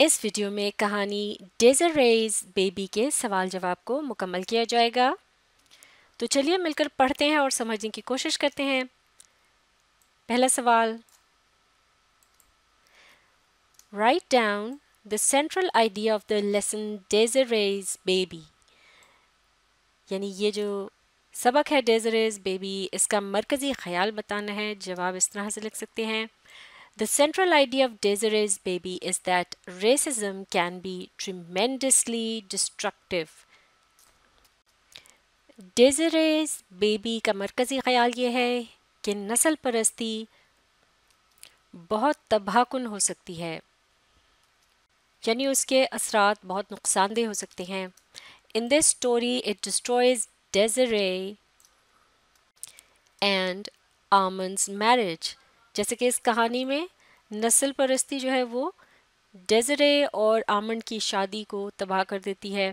इस वीडियो में कहानी डेजरेज बेबी के सवाल जवाब को मुकम्मल किया जाएगा तो चलिए मिलकर पढ़ते हैं और समझने की कोशिश करते हैं पहला सवाल write down the central idea of the lesson Desiree's baby यानी ये जो सबक है डेजरेज बेबी इसका मरकज़ी ख्याल बताना है जवाब इस तरह से लिख सकते हैं The central idea of Desiree's baby is that racism can be tremendously destructive. Desiree's baby का मरकज़ी ख्याल ये है कि नस्ल परस्ती बहुत तबाहकुन हो सकती है यानी उसके असरात बहुत नुकसानदेह हो सकते हैं in this story it destroys Desiree and Armand's marriage जैसे कि इस कहानी में नस्ल परस्ती जो है वो डेजरे और आमंड की शादी को तबाह कर देती है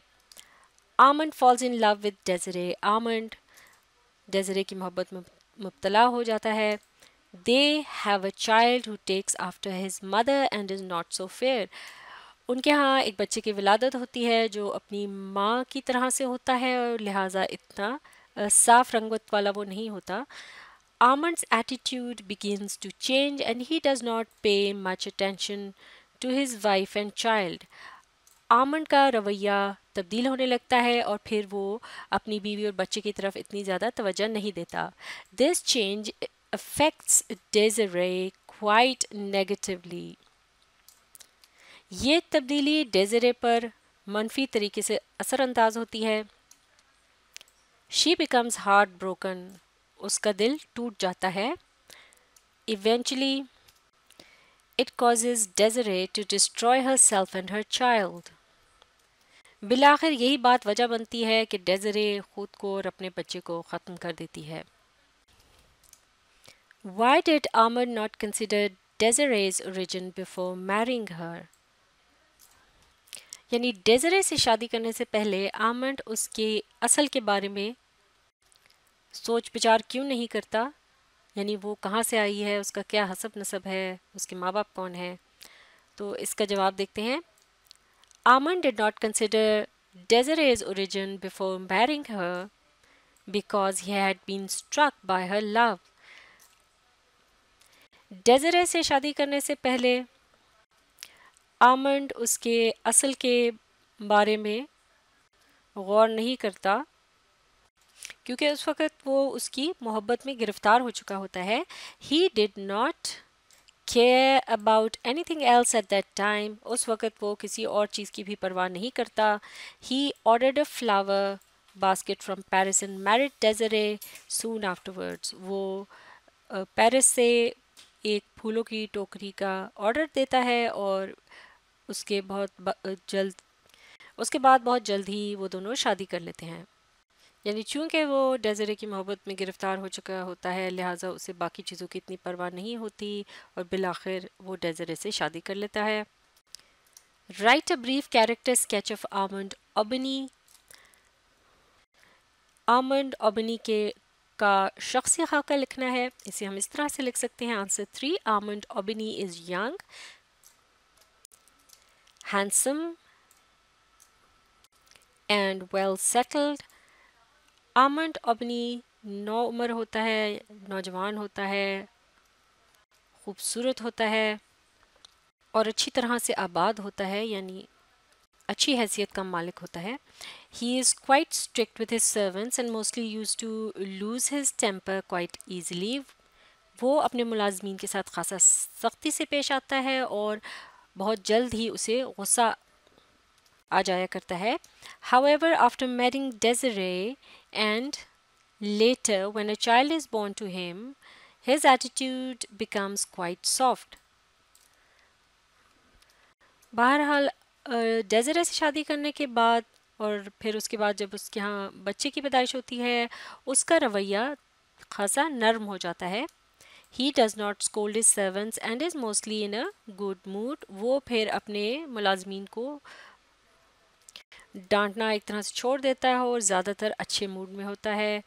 Armand falls in love with Desiree Armand Desiree की मोहब्बत में मुबतला हो जाता है they have a child who takes after his mother and is not so fair उनके यहाँ एक बच्चे की विलादत होती है जो अपनी माँ की तरह से होता है और लिहाजा इतना साफ रंगत वाला वो नहीं होता Armand's attitude begins to change and he does not pay much attention to his wife and child. Armand का रवैया तब्दील होने लगता है और फिर वो अपनी बीवी और बच्चे की तरफ इतनी ज़्यादा तवज्जो नहीं देता this change affects Desiree quite negatively ये तब्दीली डेजरे पर मनफी तरीके से असरअंदाज होती है शी बिकम्स हार्ट ब्रोकन उसका दिल टूट जाता है eventually it causes Desiree to destroy herself and her child बिल आखिर यही बात वजह बनती है कि डेजरे खुद को और अपने बच्चे को ख़त्म कर देती है वाई डिट आमर not consider Desiree's origin before marrying her यानी डेजरे से शादी करने से पहले आमंड उसके असल के बारे में सोच विचार क्यों नहीं करता यानी वो कहाँ से आई है उसका क्या हसब नसब है उसके माँ बाप कौन है तो इसका जवाब देखते हैं आमन did not consider Desiree's origin before marrying her because he had been struck by her love Desiree से शादी करने से पहले आमंड उसके असल के बारे में गौर नहीं करता क्योंकि उस वक़्त वो उसकी मोहब्बत में गिरफ़्तार हो चुका होता है he did not care about anything else at that time उस वक़्त वो किसी और चीज़ की भी परवाह नहीं करता he ordered a flower basket from Paris in married Desiree soon afterwards वो पेरिस से एक फूलों की टोकरी का ऑर्डर देता है और उसके बहुत जल्द उसके बाद बहुत जल्द ही वो दोनों शादी कर लेते हैं यानी चूंकि वो डेजरे की मोहब्बत में गिरफ़्तार हो चुका होता है लिहाजा उसे बाकी चीज़ों की इतनी परवाह नहीं होती और बिलाखिर वो डेजरे से शादी कर लेता है right a brief character sketch of Armand Aubigny Armand Aubigny के का शख्स खाका लिखना है इसे हम इस तरह से लिख सकते हैं answer three Armand Aubigny is young handsome and well settled Armand अपनी नौ उम्र होता है नौजवान होता है खूबसूरत होता है और अच्छी तरह से आबाद होता है यानी अच्छी हैसियत का मालिक होता है he is quite strict with his servants and mostly use to lose his temper quite easily वो अपने मुलाजमीन के साथ खासा सख्ती से पेश आता है और बहुत जल्द ही उसे गुस्सा आ जाया करता है however after marrying Desiree and later when a child is born to him, his attitude becomes quite soft. बहरहाल डेजरा से शादी करने के बाद और फिर उसके बाद जब उसके यहाँ बच्चे की पैदाइश होती है उसका रवैया खासा नर्म हो जाता है he does not scold his servants and is mostly in a good mood वो फिर अपने मुलाजमीन को डांटना एक तरह से छोड़ देता है और ज़्यादातर अच्छे मूड में होता है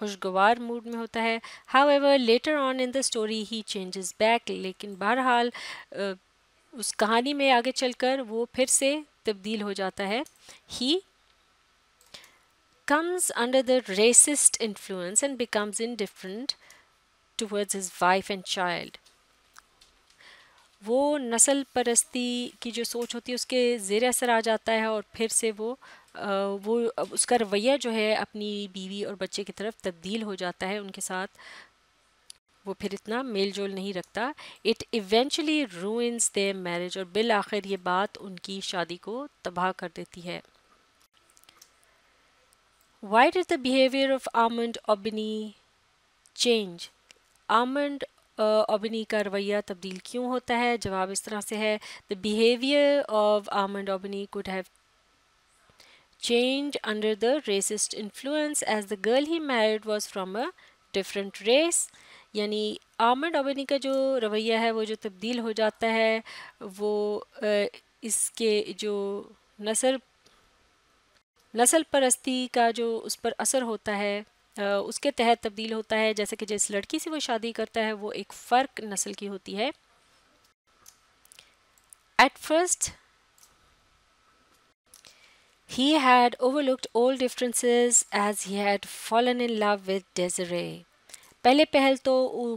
खुशगवार मूड में होता है however later on in the story he changes back लेकिन बहरहाल उस कहानी में आगे चलकर वो फिर से तब्दील हो जाता है he comes under the racist influence and becomes indifferent towards his wife and child वो नस्ल परस्ती की जो सोच होती है उसके ज़ेर असर आ जाता है और फिर से वो वो उसका रवैया जो है अपनी बीवी और बच्चे की तरफ तब्दील हो जाता है उनके साथ वो फिर इतना मेल जोल नहीं रखता it eventually ruins the marriage और बिल आखिर ये बात उनकी शादी को तबाह कर देती है why is the behaviour of Armand Aubigny change Armand Aubigny का रवैया तब्दील क्यों होता है जवाब इस तरह से है the behaviour of Armand Aubigny could have change under the racist influence as the girl he married was from a different race यानी आमंड ऑबनी का जो रवैया है वो जो तब्दील हो जाता है वो इसके जो नसर नस्ल परस्ती का जो उस पर असर होता है उसके तहत तब्दील होता है जैसे कि जिस लड़की से वो शादी करता है वो एक फ़र्क नस्ल की होती है at first he had overlooked all differences as he had fallen in love with Desiree पहले पहल तो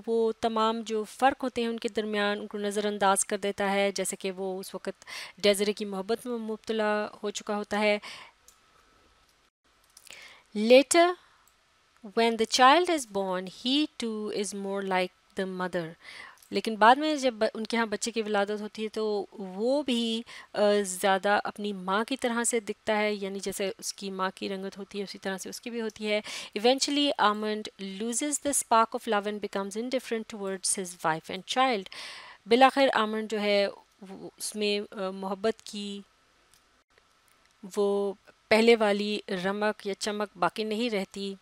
वो तमाम जो फ़र्क होते हैं उनके दरमियान उनको नज़रअंदाज कर देता है जैसे कि वो उस वक़्त डेजरे की मोहब्बत में मुबतला हो चुका होता है later when the child is born he too is more like the mother लेकिन बाद में जब उनके यहाँ बच्चे की विलादत होती है तो वो भी ज़्यादा अपनी माँ की तरह से दिखता है यानी जैसे उसकी माँ की रंगत होती है उसी तरह से उसकी भी होती है eventually Armand loses the spark of love and becomes indifferent towards his wife and child बिलाखिर आमंड जो है उसमें मोहब्बत की वो पहले वाली रमक या चमक बाकी नहीं रहती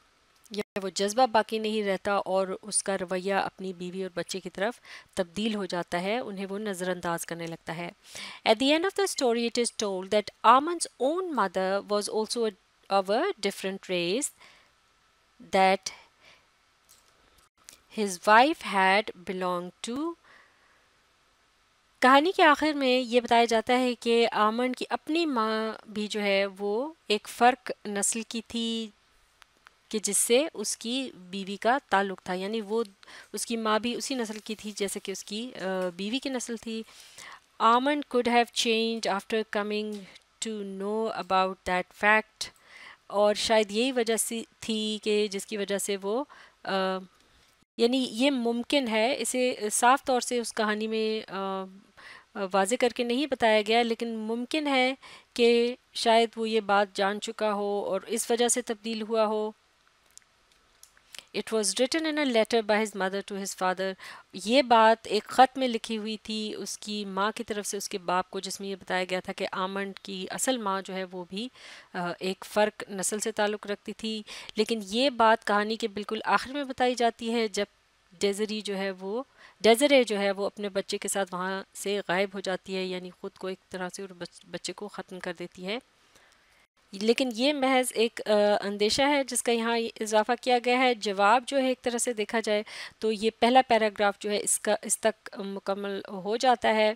या वो जज्बा बाकी नहीं रहता और उसका रवैया अपनी बीवी और बच्चे की तरफ तब्दील हो जाता है उन्हें वो नज़रअंदाज करने लगता है at the end of the story it is told that आमन own mother was also of a different race that his wife had belong to कहानी के आखिर में ये बताया जाता है कि आमन की अपनी माँ भी जो है वो एक फ़र्क नस्ल की थी कि जिससे उसकी बीवी का ताल्लुक था यानी वो उसकी माँ भी उसी नस्ल की थी जैसे कि उसकी बीवी की नस्ल थी आमन could have change after coming to know about that fact और शायद यही वजह से थी कि जिसकी वजह से वो यानी ये मुमकिन है इसे साफ तौर से उस कहानी में वाज वाजे करके नहीं बताया गया लेकिन मुमकिन है कि शायद वो ये बात जान चुका हो और इस वजह से तब्दील हुआ हो it was written in a letter by his mother to his father ये बात एक ख़त में लिखी हुई थी उसकी माँ की तरफ से उसके बाप को जिसमें यह बताया गया था कि आमंड की असल माँ जो है वो भी एक फ़र्क नस्ल से ताल्लुक़ रखती थी लेकिन ये बात कहानी के बिल्कुल आखिर में बताई जाती है जब डेजरी जो है वो डेजरे जो है वो अपने बच्चे के साथ वहाँ से गायब हो जाती है यानी ख़ुद को एक तरह से और बच्चे को ख़त्म कर देती है लेकिन ये महज एक अंदेशा है जिसका यहाँ इजाफा किया गया है जवाब जो है एक तरह से देखा जाए तो ये पहला पैराग्राफ जो है इसका इस तक मुकम्मल हो जाता है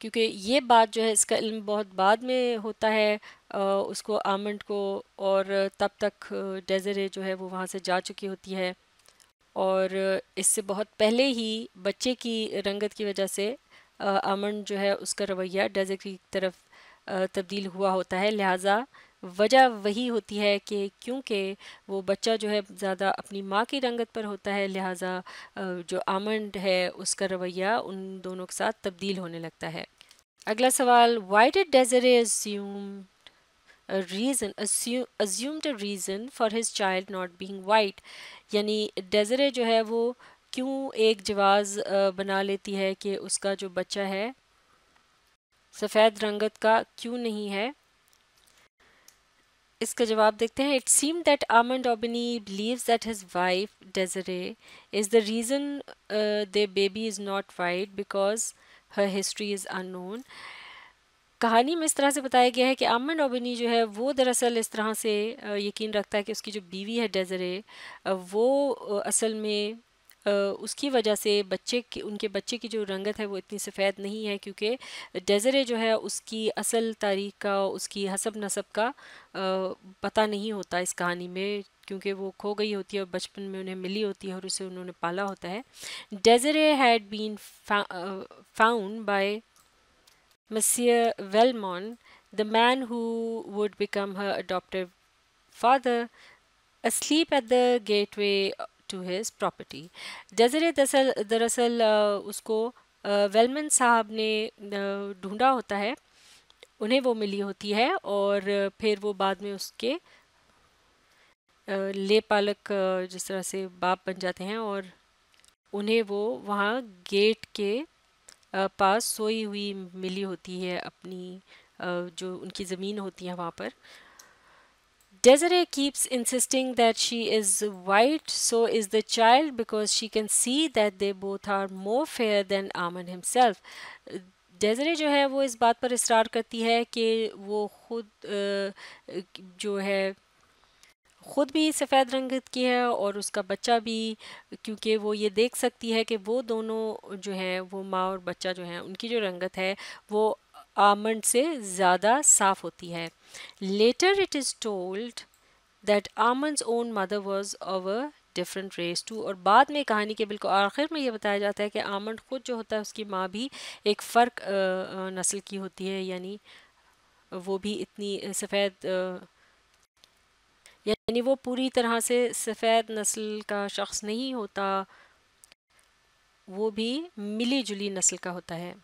क्योंकि ये बात जो है इसका इल्म बहुत बाद में होता है आ, उसको आमंड को और तब तक डेजरे जो है वो वहाँ से जा चुकी होती है और इससे बहुत पहले ही बच्चे की रंगत की वजह से आमंड जो है उसका रवैया डेजरे की तरफ तब्दील हुआ होता है लिहाजा वजह वही होती है कि क्योंकि वो बच्चा जो है ज़्यादा अपनी माँ की रंगत पर होता है लिहाजा जो आमंड है उसका रवैया उन दोनों के साथ तब्दील होने लगता है अगला सवाल why did Desiree assume assumed reason for assumed child not being white यानी डेजरे जो है वो क्यों एक जवाज़ बना लेती है कि उसका जो बच्चा है सफ़ेद रंगत का क्यों नहीं है इसका जवाब देखते हैं it seem that Armand Aubigny believe that his wife Desiree is the reason the baby is not white because her history is known कहानी में इस तरह से बताया गया है कि आमंड ओबनी जो है वो दरअसल इस तरह से uh, यकीन रखता है कि उसकी जो बीवी है डेजरे uh, वो uh, असल में उसकी वजह से बच्चे की उनके बच्चे की जो रंगत है वो इतनी सफ़ेद नहीं है क्योंकि डेजरे जो है उसकी असल तारीख का उसकी हसब नसब का पता नहीं होता इस कहानी में क्योंकि वो खो गई होती है और बचपन में उन्हें मिली होती है और उसे उन्होंने पाला होता है Desiree had been found by Monsieur Velmont, the man who would become her father asleep asleep at the gateway to his property Desiree दरअसल दरअसल उसको वेलमन uh, साहब ने uh, ढूंढा होता है उन्हें वो मिली होती है और uh, फिर वो बाद में उसके ले पालक जिस तरह से बाप बन जाते हैं और उन्हें वो वहाँ गेट के पास सोई हुई मिली होती है अपनी जो उनकी ज़मीन होती है वहाँ पर Desiree keeps insisting that she is white, so is the child, because she can see that they both are more fair than Aman himself. डेजरे जो है वो इस बात पर इसरार करती है कि वो खुद जो है ख़ुद भी सफ़ेद रंग की है और उसका बच्चा भी क्योंकि वो ये देख सकती है कि वो दोनों जो हैं वो माँ और बच्चा जो हैं उनकी जो रंगत है वो आमंड से ज़्यादा साफ होती है later it is told that Armand own mother was of a different race too और बाद में कहानी के बिल्कुल आखिर में ये बताया जाता है कि आमंड खुद जो होता है उसकी माँ भी एक फ़र्क नस्ल की होती है यानी वो भी इतनी सफ़ेद यानी वो पूरी तरह से सफ़ेद नस्ल का शख्स नहीं होता वो भी मिली जुली नस्ल का होता है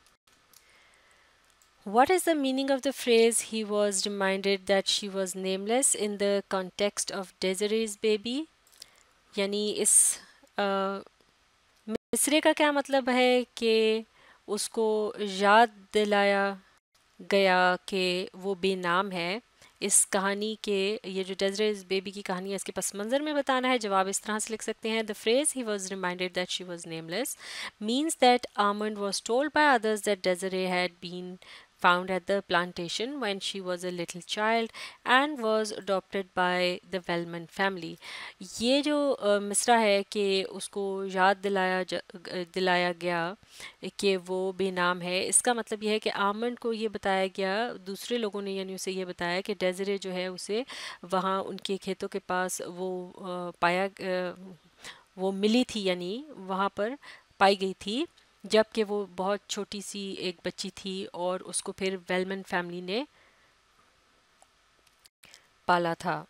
What is the meaning of the phrase he was reminded that she was nameless in the context of Desiree's baby? यानी इस मिसरे का क्या मतलब है कि उसको याद दिलाया गया कि वो बेनाम है इस कहानी के ये जो डेजरे बेबी की कहानी है इसके पस मंज़र में बताना है जवाब इस तरह से लिख सकते हैं the phrase he was reminded that she was nameless means that Armand was told by others that Desiree had been found at the plantation when she was a little child and was adopted by the Wellman family. ये जो मिसरा है कि उसको याद दिलाया दिलाया गया कि वो बेनाम है इसका मतलब यह है कि आमंड को ये बताया गया दूसरे लोगों ने यानी उसे यह बताया कि डेजरे जो है उसे वहाँ उनके खेतों के पास वो पाया वो मिली थी यानी वहाँ पर पाई गई थी जबकि वो बहुत छोटी सी एक बच्ची थी और उसको फिर वेलमन फैमिली ने पाला था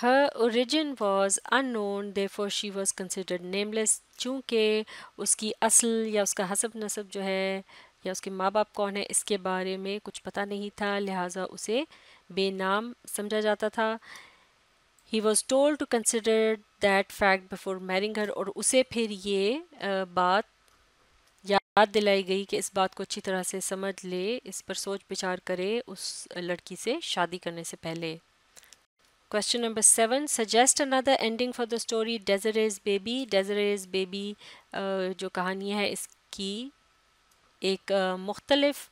her origin was therefore she was considered nameless चूँकि उसकी असल या उसका हसब नसब जो है या उसके माँ बाप कौन है इसके बारे में कुछ पता नहीं था लिहाजा उसे बेनाम समझा जाता था he was told to consider that fact before marrying her और उसे फिर ये बात याद दिलाई गई कि इस बात को अच्छी तरह से समझ ले इस पर सोच विचार करे उस लड़की से शादी करने से पहले question number seven suggest another ending for the story Desiree's baby Desiree's baby जो कहानी है इसकी एक मुख्तलफ़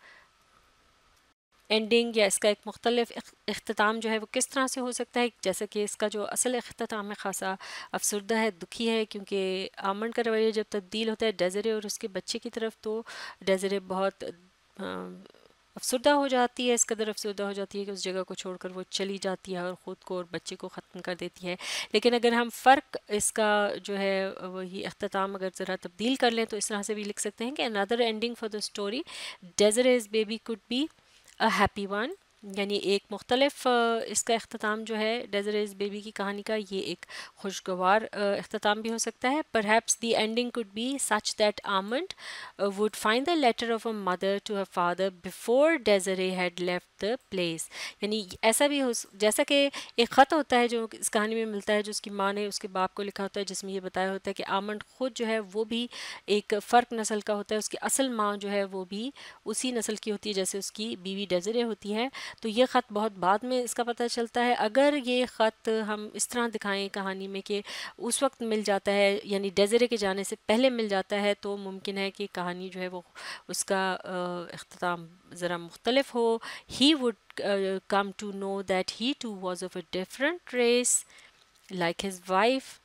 एंडिंग या इसका एक मुख्तलिफ अख्ताम जो है वो किस तरह से हो सकता है जैसे कि इसका जो असल अख्ताम है ख़ासा अफसरदा है दुखी है क्योंकि आमंड का रवैया जब तब्दील होता है डेजरे और उसके बच्चे की तरफ तो डेजरे बहुत अफसरदा हो जाती है इस कदर अफसरदा हो जाती है कि उस जगह को छोड़कर वो चली जाती है और ख़ुद को और बच्चे को ख़त्म कर देती है लेकिन अगर हम फ़र्क इसका जो है वही अख्ताम अगर ज़रा तब्दील कर लें तो इस तरह से भी लिख सकते हैं कि another ending for the story Desiree's baby could be a happy one. यानी एक मुख्तलफ इसका अख्ताम जो है डेजरेज बेबी की कहानी का ये एक खुशगवार अख्ताम भी हो सकता है perhaps the ending could be such that Armand would find the letter of a mother to a father before Desiree had left the place यानी ऐसा भी हो जैसा कि एक ख़त होता है जो इस कहानी में मिलता है जो उसकी माँ ने उसके बाप को लिखा होता है जिसमें यह बताया होता है कि आमंड ख़ुद जो है वो भी एक फ़र्क नस्ल का होता है उसकी असल माँ जो है वो भी उसी नस्ल की होती है जैसे उसकी बीवी डेजरे होती है तो ये ख़त बहुत बाद में इसका पता चलता है अगर ये ख़त हम इस तरह दिखाएं कहानी में कि उस वक्त मिल जाता है यानी डेजरे के जाने से पहले मिल जाता है तो मुमकिन है कि कहानी जो है वो उसका अख्ताम ज़रा मुख्तलफ हो he would come to know that he too was of a different race like his wife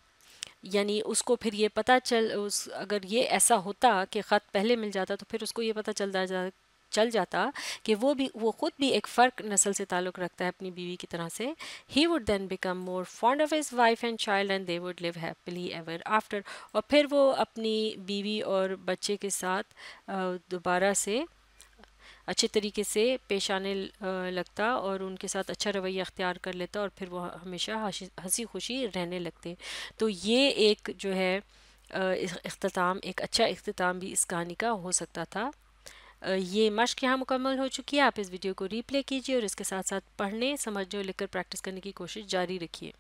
यानी उसको फिर ये पता चल उस अगर ये ऐसा होता कि ख़त पहले मिल जाता तो फिर उसको ये पता चल जाता चल जाता कि वो भी वो ख़ुद भी एक फ़र्क नस्ल से ताल्लुक़ रखता है अपनी बीवी की तरह से he would then become more fond of his wife and child and they would live happily ever after और फिर वो अपनी बीवी और बच्चे के साथ दोबारा से अच्छे तरीके से पेश आने लगता और उनके साथ अच्छा रवैया अख्तियार कर लेता और फिर वो हमेशा हंसी खुशी रहने लगते तो ये एक जो है अख्ताम एक अच्छा अख्ताम भी इस कहानी का हो सकता था ये मश्क यहाँ मुकम्मल हो चुकी है आप इस वीडियो को रीप्ले कीजिए और इसके साथ साथ पढ़ने समझने और लिखकर प्रैक्टिस करने की कोशिश जारी रखिए